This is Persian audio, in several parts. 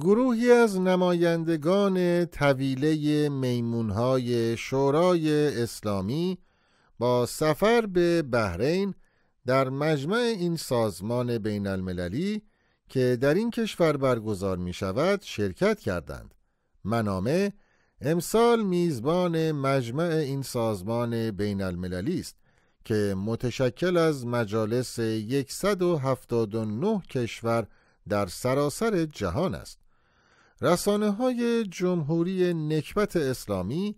گروهی از نمایندگان طویله میمونهای شورای اسلامی با سفر به بحرین در مجمع این سازمان بین المللی که در این کشور برگزار می شود شرکت کردند منامه امسال میزبان مجمع این سازمان بین المللی است که متشکل از مجالس 179 کشور در سراسر جهان است رسانه های جمهوری نکبت اسلامی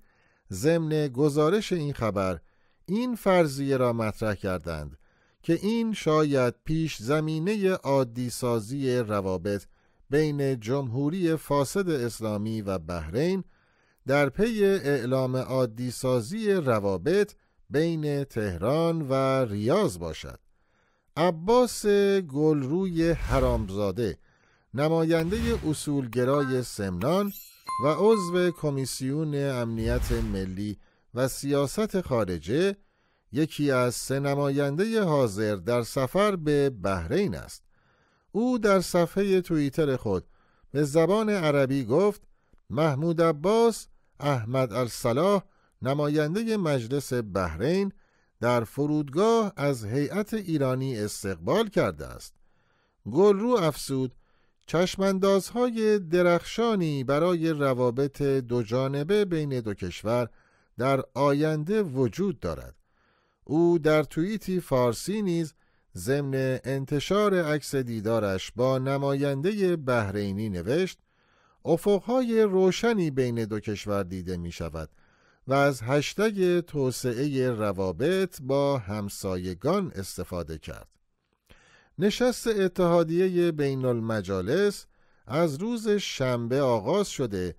ضمن گزارش این خبر این فرضیه را مطرح کردند که این شاید پیش زمینه عادی روابط بین جمهوری فاسد اسلامی و بحرین در پی اعلام عادی سازی روابط بین تهران و ریاض باشد عباس گلروی حرامزاده نماینده اصولگرای سمنان و عضو کمیسیون امنیت ملی و سیاست خارجه یکی از سه نماینده حاضر در سفر به بحرین است او در صفحه توییتر خود به زبان عربی گفت محمود عباس احمد الصلاح نماینده مجلس بحرین در فرودگاه از هیئت ایرانی استقبال کرده است گلرو افسود چشماندازهای درخشانی برای روابط دو جانبه بین دو کشور در آینده وجود دارد او در توییتی فارسی نیز ضمن انتشار عکس دیدارش با نماینده بهرینی نوشت افقهای روشنی بین دو کشور دیده می شود و از هشتگ توسعه روابط با همسایگان استفاده کرد نشست اتحادیه بین المجالس از روز شنبه آغاز شده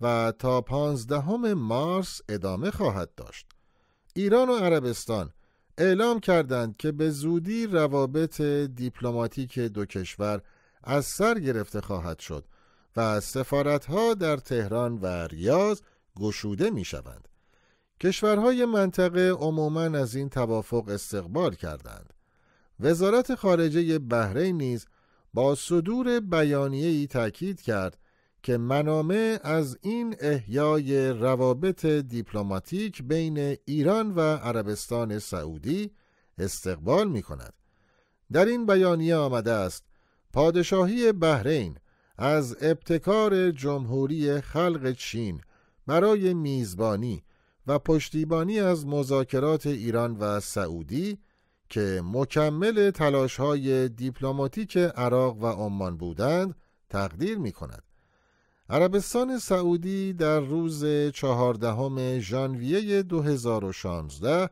و تا پانزدهم مارس ادامه خواهد داشت. ایران و عربستان اعلام کردند که به زودی روابط دیپلماتیک دو کشور از سر گرفته خواهد شد و سفارتها در تهران و ریاض گشوده می شوند. کشورهای منطقه عموما از این توافق استقبال کردند. وزارت خارجه بحرین نیز با صدور بیانیه‌ای تاکید کرد که منامع از این احیای روابط دیپلماتیک بین ایران و عربستان سعودی استقبال می کند. در این بیانیه آمده است پادشاهی بحرین از ابتکار جمهوری خلق چین برای میزبانی و پشتیبانی از مذاکرات ایران و سعودی که مکمل تلاش های دیپلماتیک عراق و عمان بودند تقدیر می کند. عربستان سعودی در روز چهاردهم ژانویه 2016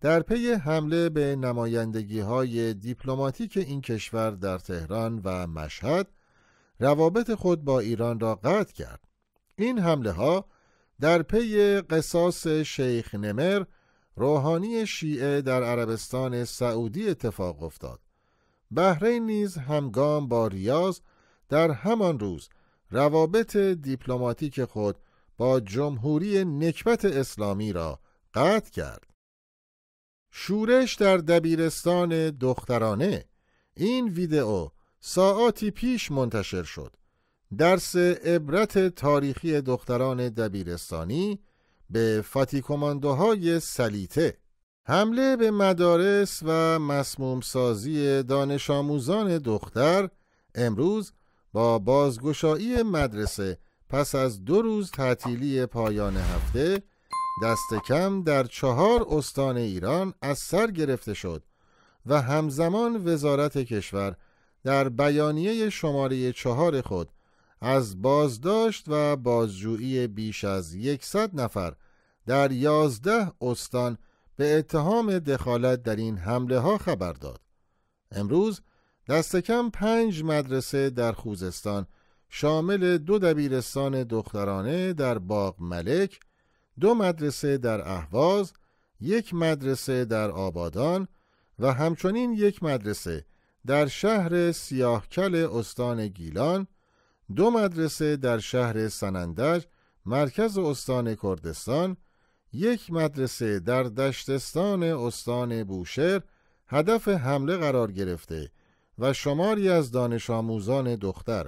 در پی حمله به نمایندگی های دیپلماتیک این کشور در تهران و مشهد روابط خود با ایران را قطع کرد. این حمله ها در پی قصاص شیخ نمر روحانی شیعه در عربستان سعودی اتفاق افتاد بحرین نیز همگام با ریاض در همان روز روابط دیپلماتیک خود با جمهوری نکبت اسلامی را قطع کرد شورش در دبیرستان دخترانه این ویدئو ساعاتی پیش منتشر شد درس عبرت تاریخی دختران دبیرستانی به کماندوهای سلیته حمله به مدارس و مسمومسازی دانش آموزان دختر امروز با بازگشایی مدرسه پس از دو روز تعطیلی پایان هفته دست کم در چهار استان ایران از سر گرفته شد و همزمان وزارت کشور در بیانیه شماره چهار خود از بازداشت و بازجویی بیش از 100 نفر در 11 استان به اتهام دخالت در این حمله ها خبر داد. امروز دست کم پنج مدرسه در خوزستان شامل دو دبیرستان دخترانه در باغ ملک، دو مدرسه در اهواز، یک مدرسه در آبادان و همچنین یک مدرسه در شهر سیاهکل استان گیلان دو مدرسه در شهر سنندج مرکز استان کردستان یک مدرسه در دشتستان استان بوشهر هدف حمله قرار گرفته و شماری از دانش آموزان دختر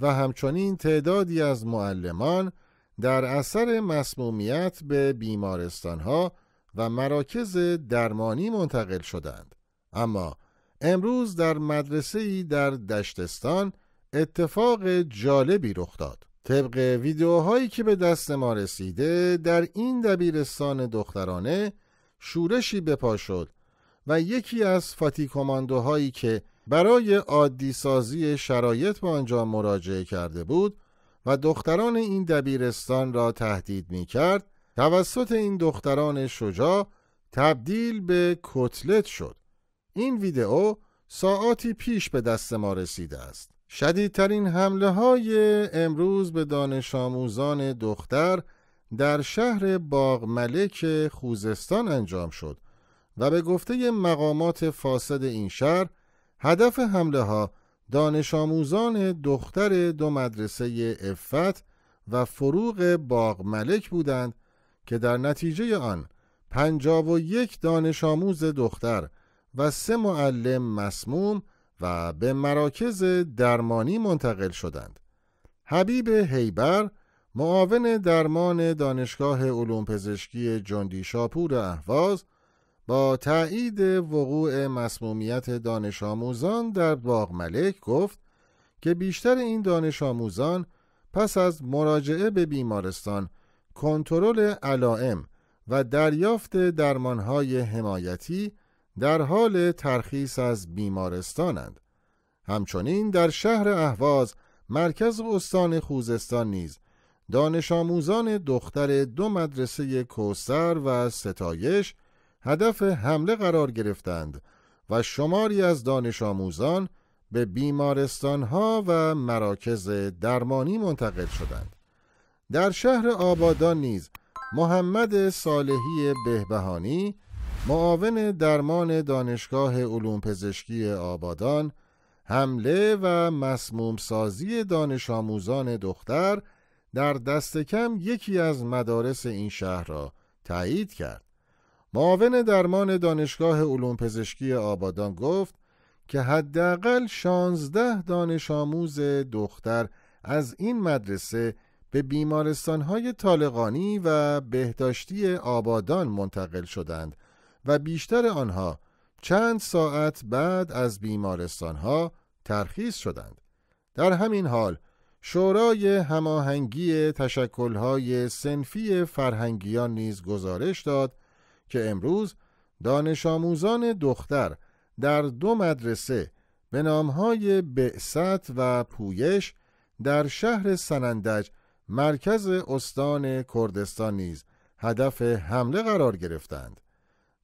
و همچنین تعدادی از معلمان در اثر مسمومیت به بیمارستانها و مراکز درمانی منتقل شدند اما امروز در مدرسه‌ای در دشتستان اتفاق جالبی رخ داد طبق ویدیوهایی که به دست ما رسیده در این دبیرستان دخترانه شورشی بپا شد و یکی از فاتی کماندوهایی که برای عادی سازی شرایط به آنجا مراجعه کرده بود و دختران این دبیرستان را تهدید می کرد توسط این دختران شجاع تبدیل به کتلت شد این ویدئو ساعاتی پیش به دست ما رسیده است شدیدترین حمله های امروز به دانش آموزان دختر در شهر باغ ملک خوزستان انجام شد و به گفته مقامات فاسد این شهر هدف حمله ها دانش آموزان دختر دو مدرسه افت و فروغ باغ ملک بودند که در نتیجه آن پنجاب و یک دانش آموز دختر و سه معلم مسموم و به مراکز درمانی منتقل شدند. حبیب هیبر معاون درمان دانشگاه علوم پزشکی جندی شاپور اهواز با تایید وقوع مسمومیت دانش آموزان در باغ ملک گفت که بیشتر این دانش آموزان پس از مراجعه به بیمارستان کنترل علائم و دریافت درمانهای حمایتی در حال ترخیص از بیمارستانند همچنین در شهر اهواز مرکز استان خوزستان نیز دانش آموزان دختر دو مدرسه کوسر و ستایش هدف حمله قرار گرفتند و شماری از دانش آموزان به بیمارستانها و مراکز درمانی منتقل شدند در شهر آبادان نیز محمد صالحی بهبهانی معاون درمان دانشگاه علوم پزشکی آبادان حمله و مسموم سازی دانش آموزان دختر در دست کم یکی از مدارس این شهر را تایید کرد. معاون درمان دانشگاه علوم پزشکی آبادان گفت که حداقل 16 دانش آموز دختر از این مدرسه به بیمارستانهای طالقانی و بهداشتی آبادان منتقل شدند و بیشتر آنها چند ساعت بعد از بیمارستانها ترخیص شدند در همین حال شورای هماهنگی تشکلهای سنفی فرهنگیان نیز گزارش داد که امروز دانش آموزان دختر در دو مدرسه به نامهای بعثت و پویش در شهر سنندج مرکز استان کردستان نیز هدف حمله قرار گرفتند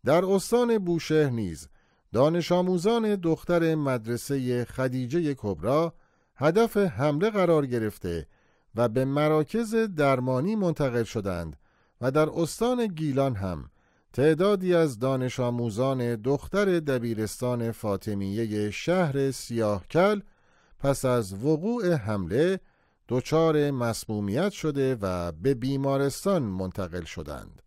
در استان بوشهر نیز دانش آموزان دختر مدرسه خدیجه کبرا هدف حمله قرار گرفته و به مراکز درمانی منتقل شدند و در استان گیلان هم تعدادی از دانش آموزان دختر دبیرستان فاطمیه شهر سیاهکل پس از وقوع حمله دچار مسمومیت شده و به بیمارستان منتقل شدند.